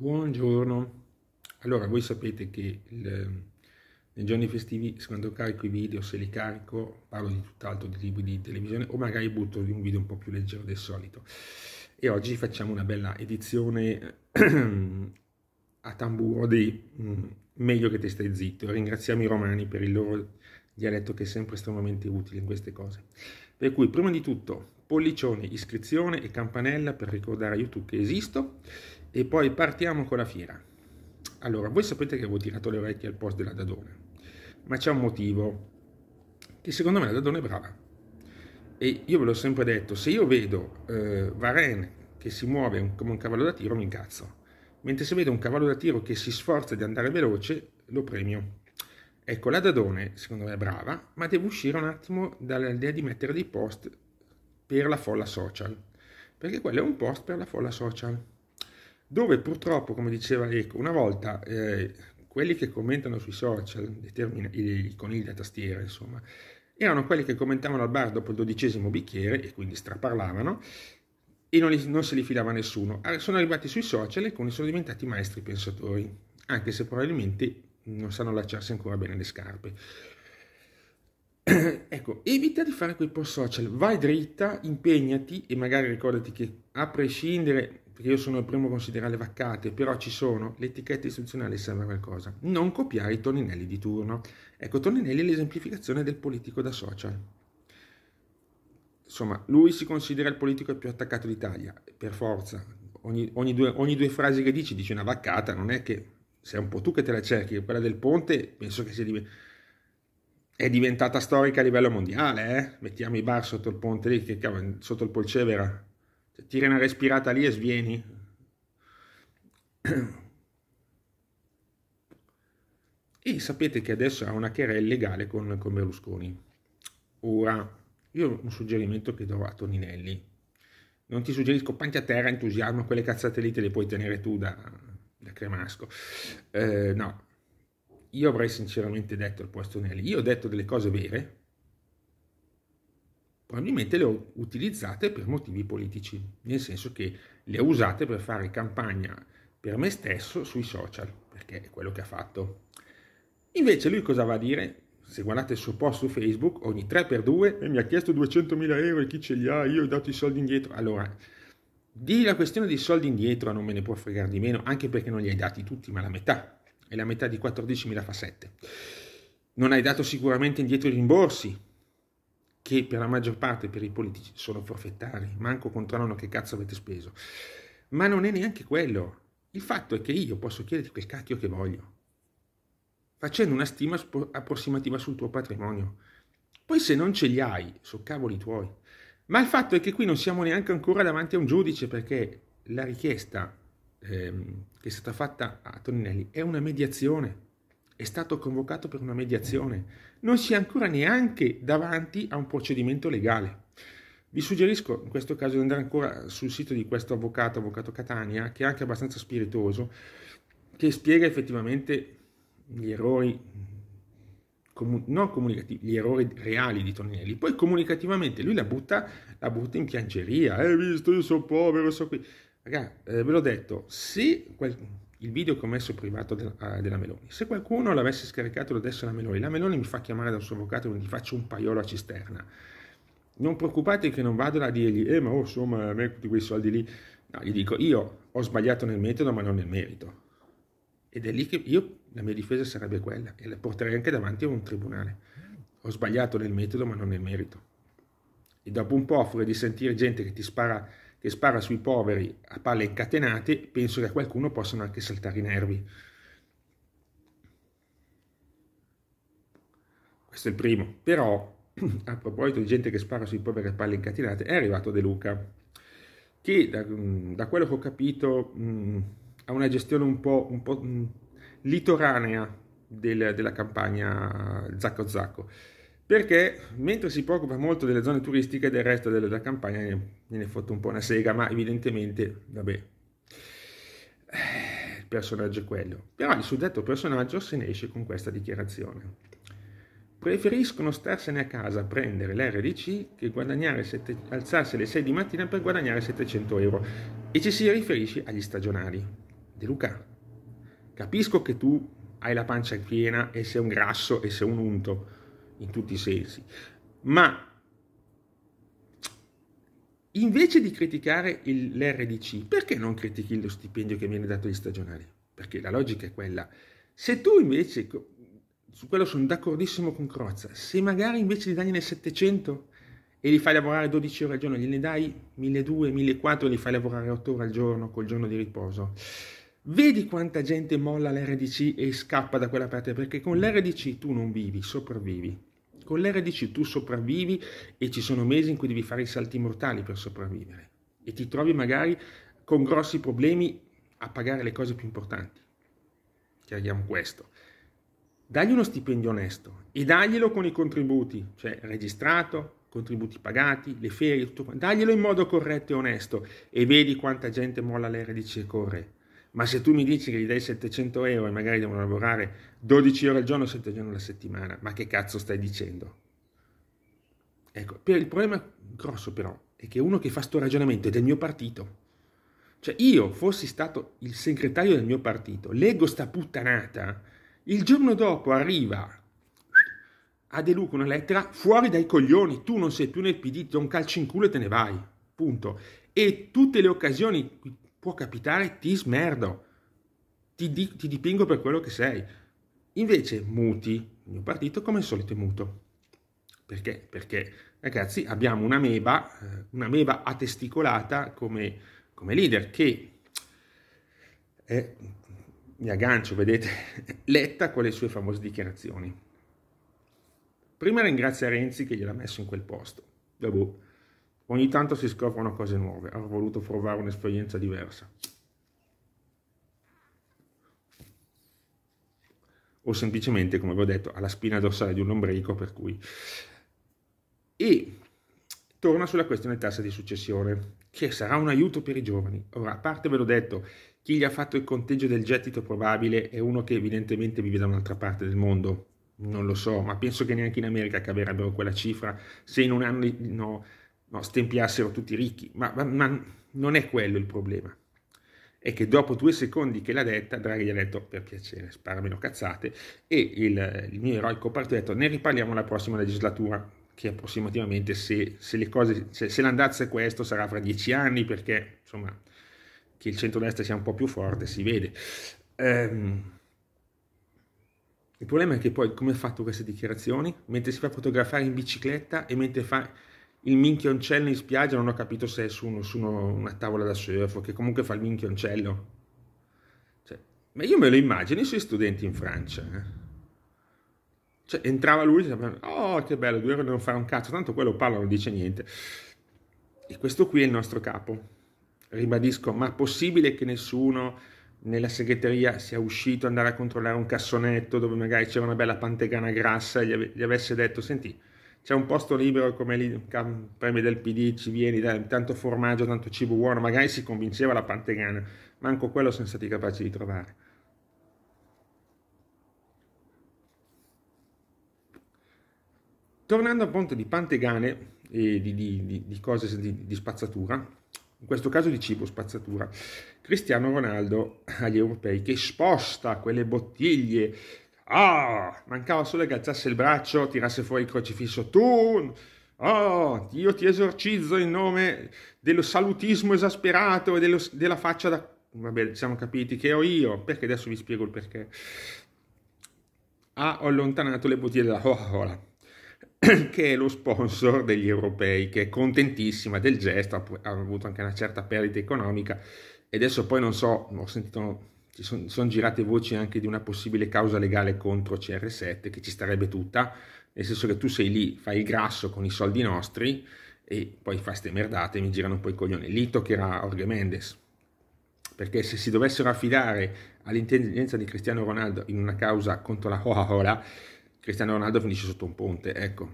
Buongiorno, allora voi sapete che il, nei giorni festivi quando carico i video, se li carico, parlo di tutt'altro, di libri di televisione o magari butto un video un po' più leggero del solito e oggi facciamo una bella edizione a tamburo di mm, Meglio che te stai zitto, ringraziamo i romani per il loro dialetto che è sempre estremamente utile in queste cose. Per cui prima di tutto pollicione, iscrizione e campanella per ricordare a YouTube che esisto e poi partiamo con la fiera. Allora, voi sapete che avevo tirato le orecchie al post della Dadone, ma c'è un motivo che secondo me la Dadone è brava. E io ve l'ho sempre detto, se io vedo eh, Varenne che si muove un, come un cavallo da tiro mi incazzo, mentre se vedo un cavallo da tiro che si sforza di andare veloce lo premio. Ecco, la Dadone secondo me è brava, ma devo uscire un attimo dall'idea di mettere dei post per la folla social, perché quello è un post per la folla social dove purtroppo, come diceva Eco, una volta eh, quelli che commentano sui social, i conigli da tastiera, insomma, erano quelli che commentavano al bar dopo il dodicesimo bicchiere e quindi straparlavano e non, li, non se li filava nessuno. Ah, sono arrivati sui social e alcuni sono diventati maestri pensatori, anche se probabilmente non sanno lasciarsi ancora bene le scarpe. ecco, evita di fare quei post social, vai dritta, impegnati e magari ricordati che a prescindere perché io sono il primo a considerare vaccate, però ci sono, l'etichetta istituzionale serve a qualcosa. Non copiare i Toninelli di turno. Ecco, Toninelli è l'esemplificazione del politico da social. Insomma, lui si considera il politico più attaccato d'Italia, per forza. Ogni, ogni, due, ogni due frasi che dici dici una vaccata, non è che sei un po' tu che te la cerchi, quella del ponte penso che sia di è diventata storica a livello mondiale, eh? mettiamo i bar sotto il ponte lì, che cavolo, sotto il Polcevera, se una respirata lì e svieni. E sapete che adesso ha una querela legale con, con Berlusconi. Ora, io ho un suggerimento che do a Toninelli. Non ti suggerisco panti a terra, entusiasmo, quelle cazzate lì te le puoi tenere tu da, da cremasco. Eh, no, io avrei sinceramente detto al posto Nelli, io ho detto delle cose vere, probabilmente le ho utilizzate per motivi politici, nel senso che le ho usate per fare campagna per me stesso sui social, perché è quello che ha fatto. Invece lui cosa va a dire? Se guardate il suo post su Facebook, ogni 3x2 e mi ha chiesto 200.000 euro e chi ce li ha? Io ho dato i soldi indietro. Allora, di la questione dei soldi indietro non me ne può fregare di meno, anche perché non li hai dati tutti, ma la metà. E la metà di 14.000 fa 7. Non hai dato sicuramente indietro i rimborsi, che per la maggior parte per i politici sono forfettari, manco controllano che cazzo avete speso. Ma non è neanche quello. Il fatto è che io posso chiederti quel cacchio che voglio, facendo una stima approssimativa sul tuo patrimonio. Poi se non ce li hai, sono cavoli tuoi. Ma il fatto è che qui non siamo neanche ancora davanti a un giudice perché la richiesta ehm, che è stata fatta a Toninelli è una mediazione è stato convocato per una mediazione, non si è ancora neanche davanti a un procedimento legale. Vi suggerisco in questo caso di andare ancora sul sito di questo avvocato, avvocato Catania, che è anche abbastanza spiritoso, che spiega effettivamente gli errori comu- non comunicativi, gli errori reali di Toninelli. Poi comunicativamente lui la butta, la butta in piangeria. Hai eh, visto, io sono povero, so qui. Ragazzi, eh, ve l'ho detto, se quel, il video che ho messo privato della, eh, della Meloni. Se qualcuno l'avesse scaricato adesso la Meloni, la Meloni mi fa chiamare dal suo avvocato e gli faccio un paiolo a cisterna. Non preoccupate che non vado a dirgli, eh ma oh, insomma, a me tutti quei soldi lì. No, gli dico, io ho sbagliato nel metodo ma non nel merito. Ed è lì che io, la mia difesa sarebbe quella, e la porterei anche davanti a un tribunale. Ho sbagliato nel metodo ma non nel merito. E dopo un po' fuori di sentire gente che ti spara che spara sui poveri a palle incatenate, penso che a qualcuno possano anche saltare i nervi. Questo è il primo. Però, a proposito di gente che spara sui poveri a palle incatenate, è arrivato De Luca, che da, mm, da quello che ho capito mh, mm, ha una gestione un po', un po' mm, litoranea del, della campagna Zacco Zacco perché mentre si preoccupa molto delle zone turistiche del resto della campagna ne, fotte un po' una sega ma evidentemente vabbè il personaggio è quello però il suddetto personaggio se ne esce con questa dichiarazione preferiscono starsene a casa a prendere l'RDC che guadagnare sette, alzarsi alle 6 di mattina per guadagnare 700 euro e ci si riferisce agli stagionali De Luca capisco che tu hai la pancia piena e sei un grasso e sei un unto in tutti i sensi, ma invece di criticare il, l'RDC, perché non critichi lo stipendio che viene dato agli stagionali? Perché la logica è quella. Se tu invece, su quello sono d'accordissimo con Crozza, se magari invece di nel 700 e li fai lavorare 12 ore al giorno, gliene dai 1200, 1400 e li fai lavorare 8 ore al giorno col giorno di riposo, vedi quanta gente molla l'RDC e scappa da quella parte, perché con l'RDC tu non vivi, sopravvivi con l'RDC tu sopravvivi e ci sono mesi in cui devi fare i salti mortali per sopravvivere e ti trovi magari con grossi problemi a pagare le cose più importanti. Chiariamo questo. Dagli uno stipendio onesto e daglielo con i contributi, cioè registrato, contributi pagati, le ferie, tutto. quanto. Daglielo in modo corretto e onesto e vedi quanta gente molla l'RDC e corre ma se tu mi dici che gli dai 700 euro e magari devono lavorare 12 ore al giorno, 7 giorni alla settimana, ma che cazzo stai dicendo? Ecco, il problema grosso però è che uno che fa sto ragionamento è del mio partito. Cioè io fossi stato il segretario del mio partito, leggo sta puttanata, il giorno dopo arriva a De Luca una lettera fuori dai coglioni, tu non sei più nel PD, ti do un calcio in culo e te ne vai, punto. E tutte le occasioni può capitare, ti smerdo, ti, di, ti dipingo per quello che sei. Invece muti, il mio partito come al solito è muto. Perché? Perché ragazzi abbiamo una meba, eh, una meba atesticolata come, come leader che, eh, mi aggancio, vedete, letta con le sue famose dichiarazioni. Prima ringrazia Renzi che gliel'ha messo in quel posto. Vabbè Ogni tanto si scoprono cose nuove, avrò voluto provare un'esperienza diversa. O semplicemente, come vi ho detto, alla spina dorsale di un lombrico, per cui... E torna sulla questione tassa di successione, che sarà un aiuto per i giovani. Ora, a parte ve l'ho detto, chi gli ha fatto il conteggio del gettito probabile è uno che evidentemente vive da un'altra parte del mondo, non lo so, ma penso che neanche in America caverebbero quella cifra se in un anno... No, no, stempiassero tutti ricchi, ma, ma, ma, non è quello il problema. È che dopo due secondi che l'ha detta, Draghi gli ha detto per piacere, spara meno cazzate, e il, il mio eroico partito ha detto ne riparliamo alla prossima legislatura, che approssimativamente se, se le cose, se, se l'andazza è questo sarà fra dieci anni, perché insomma che il centro-destra sia un po' più forte si vede. Um, il problema è che poi come ha fatto queste dichiarazioni? Mentre si fa fotografare in bicicletta e mentre fa il minchioncello in spiaggia non ho capito se è su, uno, su uno, una tavola da surf che comunque fa il minchioncello. Cioè, ma io me lo immagino i suoi studenti in Francia. Eh? Cioè, entrava lui e diceva, oh che bello, due ore non fare un cazzo, tanto quello parla non dice niente. E questo qui è il nostro capo. Ribadisco, ma possibile che nessuno nella segreteria sia uscito ad andare a controllare un cassonetto dove magari c'era una bella pantegana grassa e gli, ave- gli avesse detto, senti, c'è un posto libero come lì, premi del PD, ci vieni, dai, tanto formaggio, tanto cibo buono, magari si convinceva la pantegana, manco quello sono stati capaci di trovare. Tornando appunto di pantegane e di, di, di, di cose di spazzatura, in questo caso di cibo spazzatura, Cristiano Ronaldo agli europei che sposta quelle bottiglie Ah, mancava solo che alzasse il braccio, tirasse fuori il crocifisso. Tu, oh, io ti esorcizzo in nome dello salutismo esasperato e dello, della faccia da... Vabbè, siamo capiti che ho io, perché adesso vi spiego il perché. Ah, allontanato le bottiglie della Coca-Cola, che è lo sponsor degli europei, che è contentissima del gesto, ha avuto anche una certa perdita economica. E adesso poi non so, ho sentito ci sono son girate voci anche di una possibile causa legale contro CR7 che ci starebbe tutta, nel senso che tu sei lì, fai il grasso con i soldi nostri e poi fai ste merdate e mi girano poi po' i coglioni. Lì toccherà Orge Mendes, perché se si dovessero affidare all'intelligenza di Cristiano Ronaldo in una causa contro la Coca-Cola, Cristiano Ronaldo finisce sotto un ponte, ecco,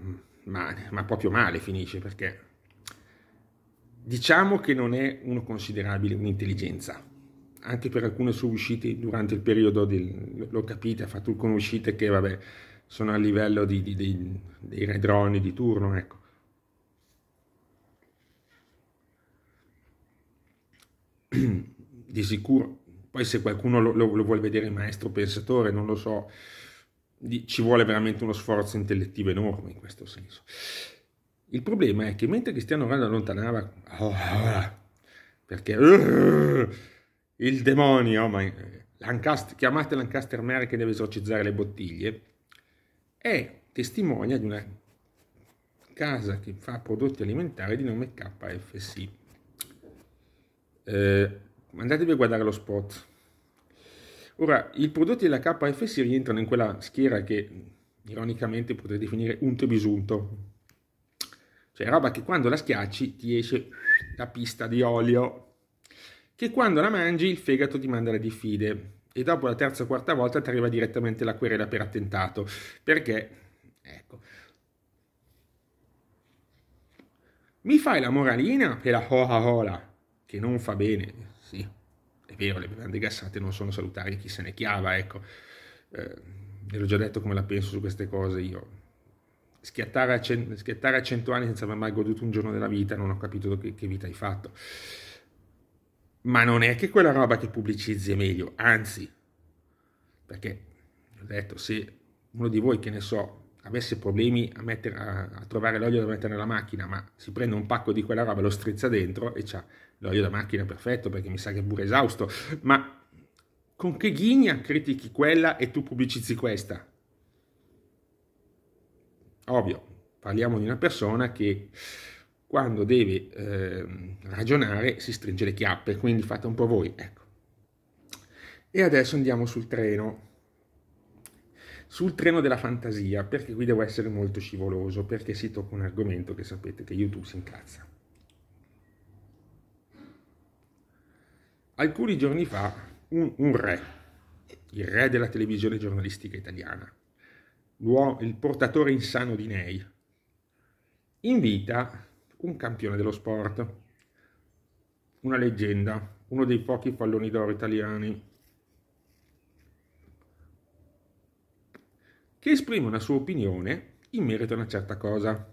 ma, ma proprio male finisce perché diciamo che non è uno considerabile un'intelligenza anche per alcune sue uscite durante il periodo, del, lo capite, ha fatto alcune uscite che vabbè, sono a livello di, di, di, dei redroni di turno, ecco. Di sicuro, poi se qualcuno lo, lo, lo vuole vedere maestro pensatore, non lo so, ci vuole veramente uno sforzo intellettivo enorme in questo senso. Il problema è che mentre Cristiano Ronaldo allontanava, oh, ah, perché... Uh, il demonio, ma eh, Lancaster, chiamate Lancaster Mare che deve esorcizzare le bottiglie, è testimonia di una casa che fa prodotti alimentari di nome KFC. Eh, andatevi a guardare lo spot. Ora, i prodotti della KFC rientrano in quella schiera che ironicamente potrei definire un e Cioè roba che quando la schiacci ti esce la pista di olio che quando la mangi il fegato ti manda le diffide e dopo la terza o quarta volta ti arriva direttamente la querela per attentato, perché, ecco, mi fai la moralina per la hoa hola, che non fa bene, sì, è vero, le bevande gassate non sono salutari, chi se ne chiava, ecco, eh, ve l'ho già detto come la penso su queste cose io, schiattare a, cento, schiattare a 100 anni senza aver mai goduto un giorno della vita, non ho capito che, che vita hai fatto ma non è che quella roba ti pubblicizzi è meglio, anzi, perché ho detto, se uno di voi, che ne so, avesse problemi a, mettere, a, a trovare l'olio da mettere nella macchina, ma si prende un pacco di quella roba, lo strizza dentro e c'ha l'olio da macchina perfetto perché mi sa che è pure esausto, ma con che ghigna critichi quella e tu pubblicizzi questa? Ovvio, parliamo di una persona che quando deve eh, ragionare si stringe le chiappe, quindi fate un po' voi. Ecco. E adesso andiamo sul treno, sul treno della fantasia, perché qui devo essere molto scivoloso, perché si tocca un argomento che sapete che YouTube si incazza. Alcuni giorni fa un, un re, il re della televisione giornalistica italiana, il portatore insano di Nei, invita un campione dello sport, una leggenda, uno dei pochi palloni d'oro italiani, che esprime una sua opinione in merito a una certa cosa.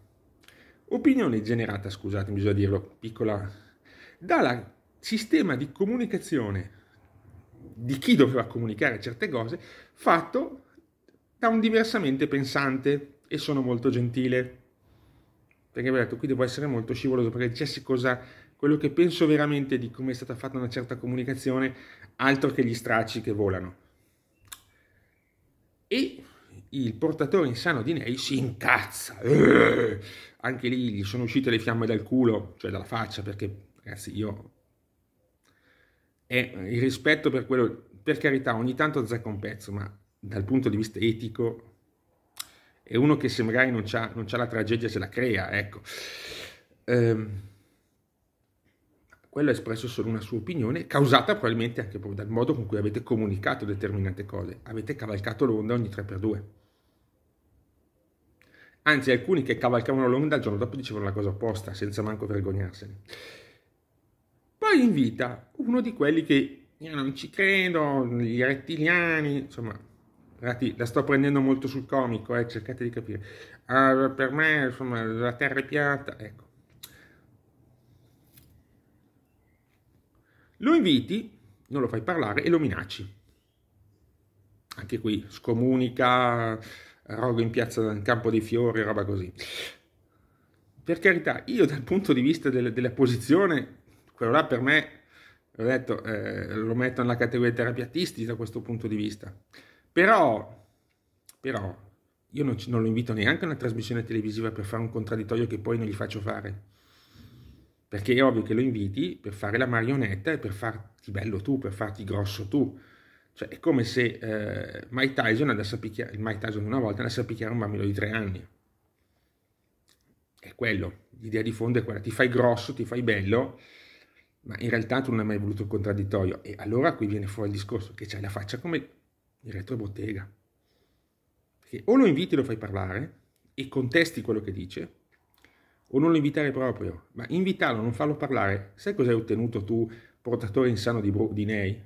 Opinione generata, scusate, bisogna dirlo, piccola, dal sistema di comunicazione di chi doveva comunicare certe cose, fatto da un diversamente pensante e sono molto gentile perché vi ho detto qui devo essere molto scivoloso perché dicessi cosa quello che penso veramente di come è stata fatta una certa comunicazione altro che gli stracci che volano e il portatore insano di Ney si incazza eh! anche lì gli sono uscite le fiamme dal culo cioè dalla faccia perché ragazzi io è eh, il rispetto per quello per carità ogni tanto azzecca un pezzo ma dal punto di vista etico e uno che se magari non ha la tragedia se la crea, ecco. Ehm, quello ha espresso solo una sua opinione, causata probabilmente anche proprio dal modo con cui avete comunicato determinate cose. Avete cavalcato l'onda ogni 3x2. Anzi, alcuni che cavalcavano l'onda il giorno dopo dicevano la cosa opposta, senza manco vergognarsene. Poi invita uno di quelli che io non ci credo, gli rettiliani, insomma, Ragazzi, la sto prendendo molto sul comico, eh, cercate di capire. Uh, per me, insomma, la terra è piatta, ecco. Lo inviti, non lo fai parlare e lo minacci. Anche qui, scomunica, rogo in piazza, in campo dei fiori, roba così. Per carità, io dal punto di vista del, della posizione, quello là per me, l'ho detto, eh, lo metto nella categoria terapiatisti da questo punto di vista però, però io non, non lo invito neanche a una trasmissione televisiva per fare un contraddittorio che poi non gli faccio fare. Perché è ovvio che lo inviti per fare la marionetta e per farti bello tu, per farti grosso tu. Cioè, è come se eh, Mike Tyson andasse a picchiare, Mike Tyson una volta andasse a picchiare un bambino di tre anni. È quello, l'idea di fondo è quella, ti fai grosso, ti fai bello, ma in realtà tu non hai mai voluto il contraddittorio. E allora qui viene fuori il discorso che c'hai la faccia come di bottega. Perché o lo inviti e lo fai parlare e contesti quello che dice, o non lo invitare proprio, ma invitarlo, non farlo parlare, sai cosa hai ottenuto tu, portatore insano di, bro- di Nei?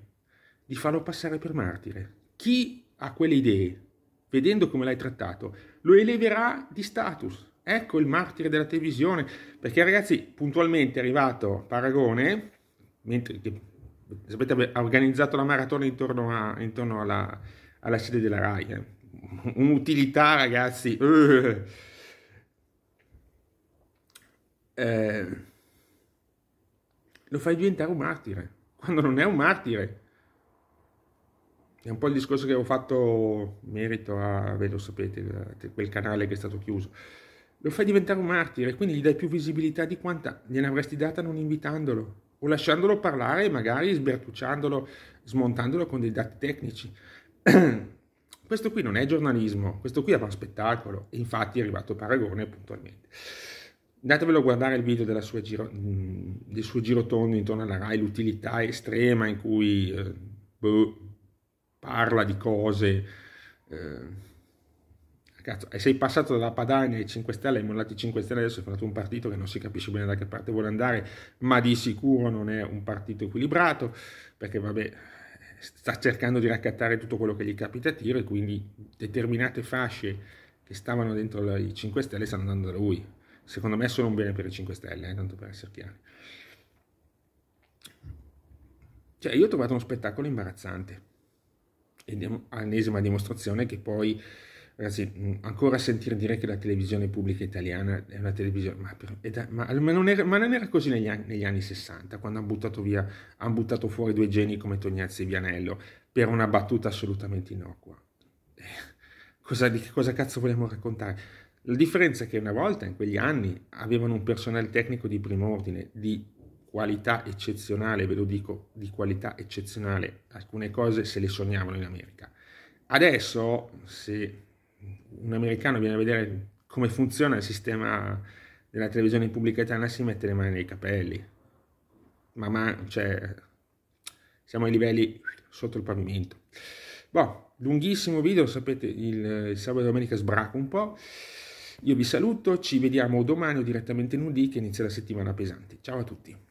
Di farlo passare per martire. Chi ha quelle idee, vedendo come l'hai trattato, lo eleverà di status. Ecco il martire della televisione, perché ragazzi, puntualmente è arrivato Paragone, mentre sapete, ha organizzato la maratona intorno, a, intorno alla, alla, sede della RAI. Eh. Un'utilità, ragazzi. Uh. Eh. lo fai diventare un martire, quando non è un martire. È un po' il discorso che avevo fatto merito a, ve lo sapete, quel canale che è stato chiuso. Lo fai diventare un martire, quindi gli dai più visibilità di quanta gliene avresti data non invitandolo o lasciandolo parlare magari sbertucciandolo, smontandolo con dei dati tecnici. questo qui non è giornalismo, questo qui è un spettacolo e infatti è arrivato Paragone puntualmente. Andatevelo a guardare il video giro, mm, del suo giro tondo intorno alla RAI, l'utilità estrema in cui eh, boh, parla di cose... Eh, Cazzo, sei passato dalla Padania ai 5 Stelle, hai mollato i 5 Stelle, adesso hai fatto un partito che non si capisce bene da che parte vuole andare, ma di sicuro non è un partito equilibrato, perché vabbè, sta cercando di raccattare tutto quello che gli capita a tiro e quindi determinate fasce che stavano dentro i 5 Stelle stanno andando da lui. Secondo me sono un bene per i 5 Stelle, eh, tanto per essere chiari. Cioè, io ho trovato uno spettacolo imbarazzante, ed dimostrazione che poi Ragazzi, mm, ancora sentire dire che la televisione pubblica italiana è una televisione, ma, per, ma, ma, non, era, ma non, era, così negli anni, negli anni 60, quando hanno buttato, via, han buttato fuori due geni come Tognazzi e Vianello per una battuta assolutamente innocua. Eh, cosa, di che cosa cazzo vogliamo raccontare? La differenza è che una volta, in quegli anni, avevano un personale tecnico di primo ordine, di qualità eccezionale, ve lo dico, di qualità eccezionale. Alcune cose se le sognavano in America. Adesso, se un americano viene a vedere come funziona il sistema della televisione in pubblica italiana si mette le mani nei capelli. Ma, ma cioè, siamo ai livelli sotto il pavimento. Boh, lunghissimo video, sapete, il, il sabato e domenica sbraco un po'. Io vi saluto, ci vediamo domani o direttamente lunedì che inizia la settimana pesante. Ciao a tutti.